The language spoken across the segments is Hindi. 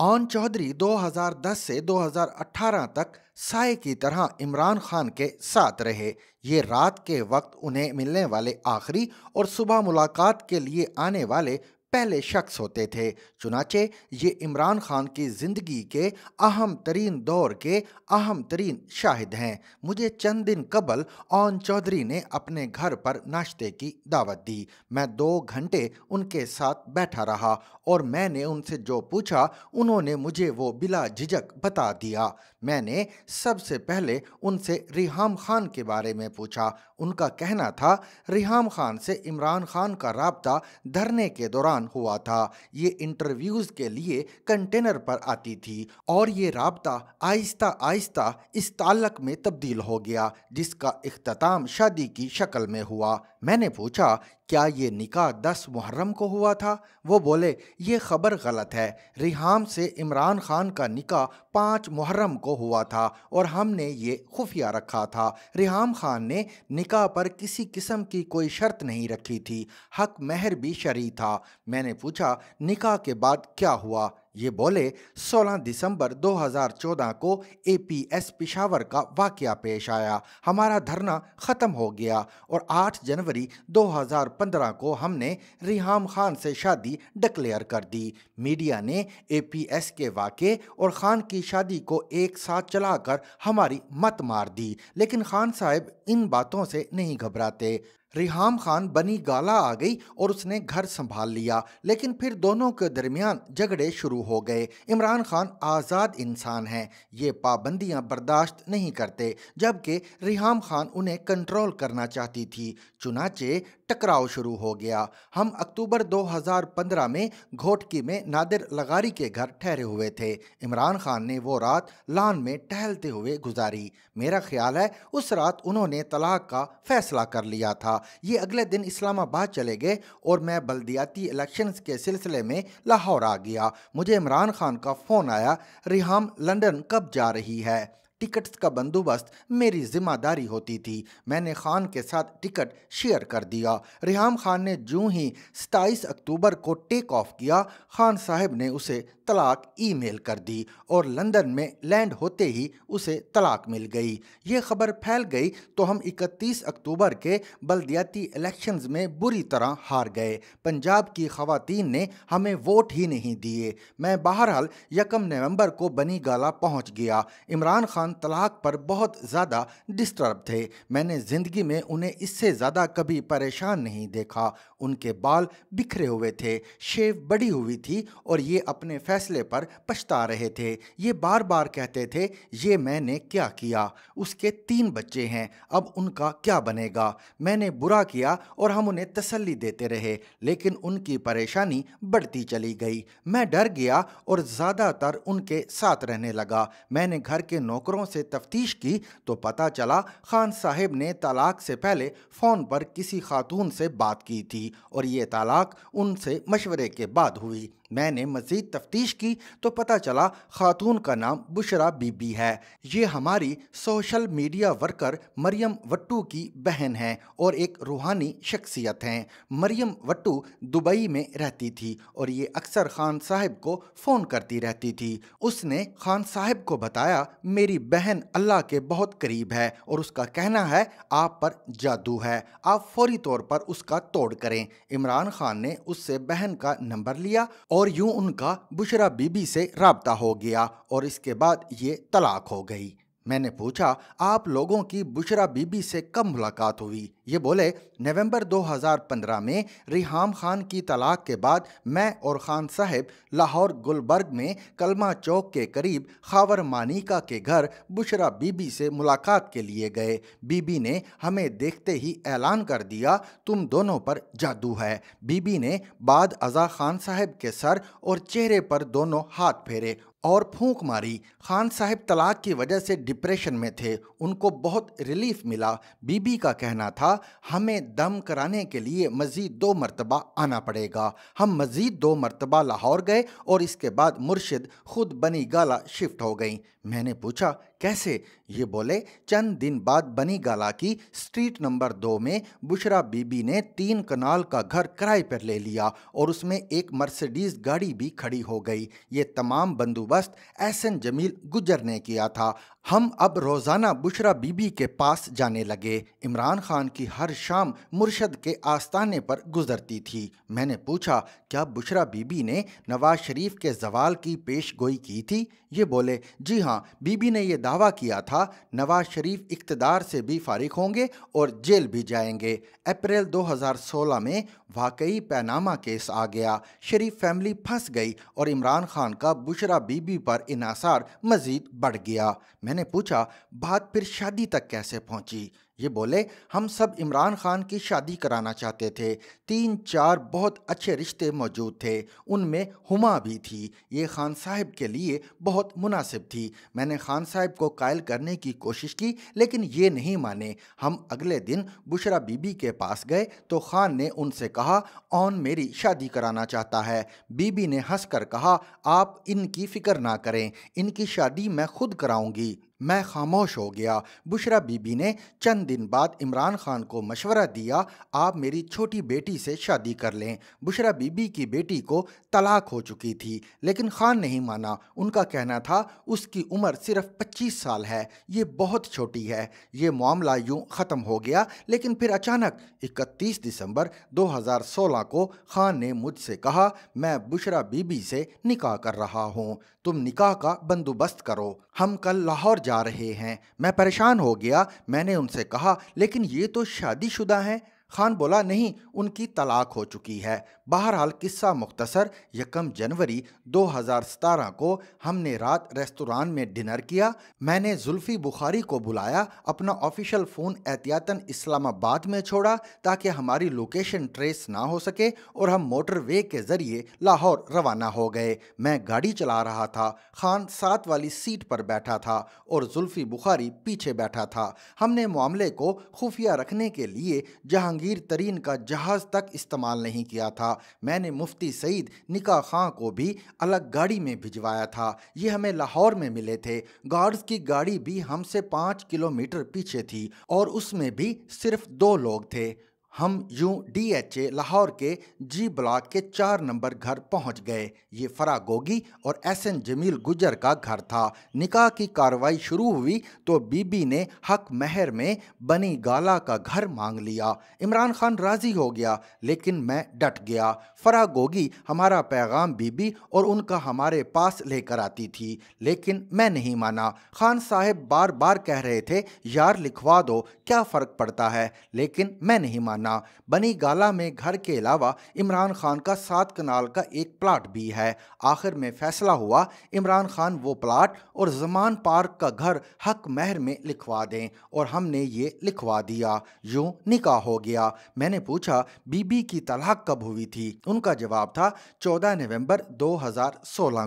आन चौधरी 2010 से 2018 तक साय की तरह इमरान खान के साथ रहे ये रात के वक्त उन्हें मिलने वाले आखिरी और सुबह मुलाकात के लिए आने वाले पहले शख्स होते थे चुनाचे ये इमरान खान की ज़िंदगी के अहम तरीन दौर के अहम तरीन शाहिद हैं मुझे चंद दिन कबल ओन चौधरी ने अपने घर पर नाश्ते की दावत दी मैं दो घंटे उनके साथ बैठा रहा और मैंने उनसे जो पूछा उन्होंने मुझे वो बिला झिझक बता दिया मैंने सबसे पहले उनसे रिहाम खान के बारे में पूछा उनका कहना था रिहाम खान से इमरान खान का रबता धरने के दौरान हुआ था ये इंटरव्यूज़ के लिए कंटेनर पर आती थी और ये रबता आहिस्ता आहिस्ता इस ताल्लक में तब्दील हो गया जिसका अख्ताम शादी की शक्ल में हुआ मैंने पूछा क्या ये निकाह दस मुहर्रम को हुआ था वो बोले ये खबर गलत है रिहाम से इमरान खान का निकाह पाँच मुहर्रम को हुआ था और हमने ये खुफिया रखा था रिहाम खान ने निकाह पर किसी किस्म की कोई शर्त नहीं रखी थी हक महर भी शरी था मैंने पूछा निकाह के बाद क्या हुआ ये बोले 16 दिसंबर 2014 को एपीएस पिशावर का वाक्य पेश आया हमारा धरना ख़त्म हो गया और 8 जनवरी 2015 को हमने रिहाम खान से शादी डिक्लेयर कर दी मीडिया ने एपीएस के वाक़े और ख़ान की शादी को एक साथ चलाकर हमारी मत मार दी लेकिन खान साहब इन बातों से नहीं घबराते रिहाम खान बनी गाला आ गई और उसने घर संभाल लिया लेकिन फिर दोनों के दरमियान झगड़े शुरू हो गए इमरान खान आज़ाद इंसान हैं ये पाबंदियां बर्दाश्त नहीं करते जबकि रिहाम खान उन्हें कंट्रोल करना चाहती थी चुनाचे टकराव शुरू हो गया हम अक्टूबर 2015 में घोटकी में नादिर लगारी के घर ठहरे हुए थे इमरान खान ने वो रात लान में टहलते हुए गुजारी मेरा ख्याल है उस रात उन्होंने तलाक का फैसला कर लिया था ये अगले दिन इस्लामाबाद चले गए और मैं बल्दियाती इलेक्शंस के सिलसिले में लाहौर आ गया मुझे इमरान खान का फ़ोन आया रिहाम लंदन कब जा रही है टिकट्स का बंदोबस्त मेरी जिम्मेदारी होती थी मैंने खान के साथ टिकट शेयर कर दिया रिहाम खान ने जूँ ही सताईस अक्टूबर को टेक ऑफ किया खान साहब ने उसे तलाक ईमेल कर दी और लंदन में लैंड होते ही उसे तलाक मिल गई ये खबर फैल गई तो हम 31 अक्टूबर के बलदियाती इलेक्शंस में बुरी तरह हार गए पंजाब की खातन ने हमें वोट ही नहीं दिए मैं बहरहाल यकम नवंबर को बनी गाला पहुंच गया इमरान खान तलाक पर बहुत ज़्यादा डिस्टर्ब थे मैंने ज़िंदगी में उन्हें इससे ज़्यादा कभी परेशान नहीं देखा उनके बाल बिखरे हुए थे शेव बड़ी हुई थी और ये अपने फैसले पर पछता रहे थे ये बार बार कहते थे ये मैंने क्या किया उसके तीन बच्चे हैं अब उनका क्या बनेगा मैंने बुरा किया और हम उन्हें तसल्ली देते रहे लेकिन उनकी परेशानी बढ़ती चली गई मैं डर गया और ज़्यादातर उनके साथ रहने लगा मैंने घर के नौकरों वालों से तफ्तीश की तो पता चला खान साहब ने तलाक से पहले फ़ोन पर किसी खातून से बात की थी और ये तलाक उनसे मशवरे के बाद हुई मैंने मज़ीद तफ्तीश की तो पता चला खातून का नाम बुशरा बीबी है ये हमारी social media worker Maryam Wattoo की बहन हैं और एक रूहानी शख्सियत हैं मरियम वट्टू दुबई में रहती थी और ये अक्सर खान साहब को फ़ोन करती रहती थी उसने खान साहब को बताया मेरी बहन अल्लाह के बहुत करीब है और उसका कहना है आप पर जादू है आप फौरी तौर पर उसका तोड़ करें इमरान खान ने उससे बहन का नंबर लिया और और यूं उनका बुशरा बीबी से रबता हो गया और इसके बाद ये तलाक हो गई मैंने पूछा आप लोगों की बुशरा बीबी से कब मुलाकात हुई ये बोले नवंबर 2015 में रिहाम खान की तलाक के बाद मैं और खान साहब लाहौर गुलबर्ग में कलमा चौक के करीब खावर मानिका के घर बुशरा बीबी से मुलाकात के लिए गए बीबी ने हमें देखते ही ऐलान कर दिया तुम दोनों पर जादू है बीबी ने बाद अजा खान साहब के सर और चेहरे पर दोनों हाथ फेरे और फूंक मारी खान साहब तलाक की वजह से डिप्रेशन में थे उनको बहुत रिलीफ मिला बीबी का कहना था हमें दम कराने के लिए मज़ीद दो मरतबा आना पड़ेगा हम मज़ीद दो मरतबा लाहौर गए और इसके बाद मुर्शिद ख़ुद बनी गाला शिफ्ट हो गई मैंने पूछा कैसे ये बोले चंद दिन बाद बनी गाला की स्ट्रीट नंबर दो में बुशरा बीबी ने तीन कनाल का घर किराए पर ले लिया और उसमें एक मर्सिडीज गाड़ी भी खड़ी हो गई ये तमाम बंदोबस्त एहसन जमील गुजर ने किया था हम अब रोज़ाना बुशरा बीबी के पास जाने लगे इमरान खान की हर शाम मुर्शद के आस्थाने पर गुजरती थी मैंने पूछा क्या बुशरा बीबी ने नवाज शरीफ के जवाल की पेश गोई की थी ये बोले जी हाँ बीबी ने यह दावा दावा किया था नवाज शरीफ इकतदार से भी फारिग होंगे और जेल भी जाएंगे अप्रैल 2016 में वाकई पैनामा केस आ गया शरीफ फैमिली फंस गई और इमरान खान का बुशरा बीबी पर इनासार मजीद बढ़ गया मैंने पूछा बात फिर शादी तक कैसे पहुंची ये बोले हम सब इमरान खान की शादी कराना चाहते थे तीन चार बहुत अच्छे रिश्ते मौजूद थे उनमें हुमा भी थी ये खान साहब के लिए बहुत मुनासिब थी मैंने खान साहब को कायल करने की कोशिश की लेकिन ये नहीं माने हम अगले दिन बुशरा बीबी के पास गए तो खान ने उनसे कहा ऑन मेरी शादी कराना चाहता है बीबी ने हंस कहा आप इनकी फ़िक्र ना करें इनकी शादी मैं खुद कराऊंगी मैं खामोश हो गया बुशरा बीबी ने चंद दिन बाद इमरान खान को मशवरा दिया आप मेरी छोटी बेटी से शादी कर लें बुशरा बीबी की बेटी को तलाक हो चुकी थी लेकिन खान नहीं माना उनका कहना था उसकी उम्र सिर्फ 25 साल है ये बहुत छोटी है ये मामला यूं ख़त्म हो गया लेकिन फिर अचानक 31 दिसंबर 2016 को खान ने मुझसे कहा मैं बुशरा बीबी से निकाह कर रहा हूँ तुम निकाह का बंदोबस्त करो हम कल लाहौर जा रहे हैं मैं परेशान हो गया मैंने उनसे कहा लेकिन ये तो शादीशुदा हैं खान बोला नहीं उनकी तलाक हो चुकी है बहरहाल किस्सा मुख्तसर यकम जनवरी 2017 को हमने रात रेस्तोरान में डिनर किया मैंने जुल्फ़ी बुखारी को बुलाया अपना ऑफिशियल फ़ोन एहतियातन इस्लामाबाद में छोड़ा ताकि हमारी लोकेशन ट्रेस ना हो सके और हम मोटरवे के ज़रिए लाहौर रवाना हो गए मैं गाड़ी चला रहा था खान सात वाली सीट पर बैठा था और जुल्फ़ी बुखारी पीछे बैठा था हमने मामले को खुफिया रखने के लिए जहांगीर तरीन का जहाज़ तक इस्तेमाल नहीं किया था था मैंने मुफ्ती सईद निका खां को भी अलग गाड़ी में भिजवाया था ये हमें लाहौर में मिले थे गार्ड्स की गाड़ी भी हमसे पाँच किलोमीटर पीछे थी और उसमें भी सिर्फ दो लोग थे हम यूं डीएचए लाहौर के जी ब्लॉक के चार नंबर घर पहुंच गए ये फरा गोगी और एस एन जमील गुजर का घर था निकाह की कार्रवाई शुरू हुई तो बीबी ने हक महर में बनी गाला का घर मांग लिया इमरान खान राज़ी हो गया लेकिन मैं डट गया फरा गोगी हमारा पैगाम बीबी और उनका हमारे पास लेकर आती थी लेकिन मैं नहीं माना खान साहब बार बार कह रहे थे यार लिखवा दो क्या फ़र्क पड़ता है लेकिन मैं नहीं माना सामना बनी गाला में घर के अलावा इमरान खान का सात कनाल का एक प्लाट भी है आखिर में फैसला हुआ इमरान खान वो प्लाट और जमान पार्क का घर हक महर में लिखवा दें और हमने ये लिखवा दिया यूँ निकाह हो गया मैंने पूछा बीबी की तलाक कब हुई थी उनका जवाब था चौदह नवम्बर दो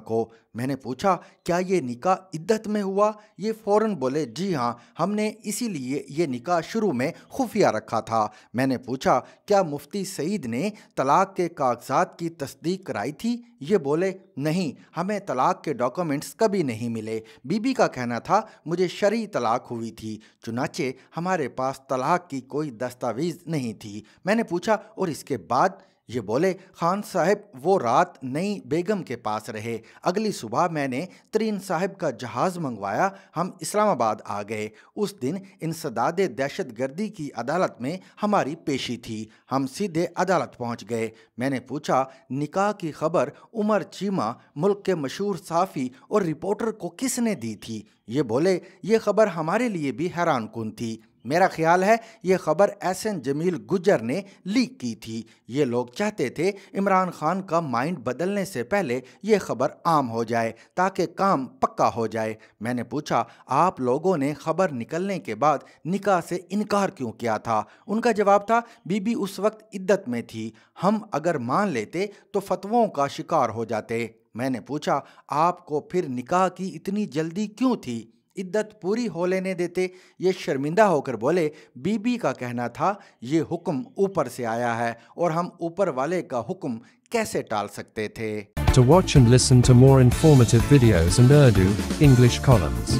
को मैंने पूछा क्या ये निकाह इद्दत में हुआ ये फ़ौरन बोले जी हाँ हमने इसीलिए ये निकाह शुरू में खुफिया रखा था मैंने पूछा क्या मुफ्ती सईद ने तलाक के कागजात की तस्दीक कराई थी ये बोले नहीं हमें तलाक के डॉक्यूमेंट्स कभी नहीं मिले बीबी का कहना था मुझे शरी तलाक हुई थी चुनाचे हमारे पास तलाक की कोई दस्तावेज़ नहीं थी मैंने पूछा और इसके बाद ये बोले खान साहब वो रात नई बेगम के पास रहे अगली सुबह मैंने त्रीन साहब का जहाज़ मंगवाया हम इस्लामाबाद आ गए उस दिन इंसदाद दहशत गर्दी की अदालत में हमारी पेशी थी हम सीधे अदालत पहुंच गए मैंने पूछा निकाह की खबर उमर चीमा मुल्क के मशहूर साफ़ी और रिपोर्टर को किसने दी थी ये बोले ये खबर हमारे लिए भी हैरान कन थी मेरा ख्याल है ये खबर एस एन जमील गुजर ने लीक की थी ये लोग चाहते थे इमरान खान का माइंड बदलने से पहले ये खबर आम हो जाए ताकि काम पक्का हो जाए मैंने पूछा आप लोगों ने खबर निकलने के बाद निकाह से इनकार क्यों किया था उनका जवाब था बीबी उस वक्त इद्दत में थी हम अगर मान लेते तो फतवों का शिकार हो जाते मैंने पूछा आपको फिर निकाह की इतनी जल्दी क्यों थी इद्दत पूरी हो लेने देते ये शर्मिंदा होकर बोले बीबी का कहना था ये हुक्म ऊपर से आया है और हम ऊपर वाले का हुक्म कैसे टाल सकते थे To watch and listen to more informative videos and Urdu, English columns,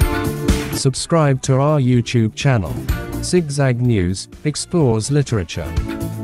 subscribe to our YouTube channel. Zigzag News explores literature.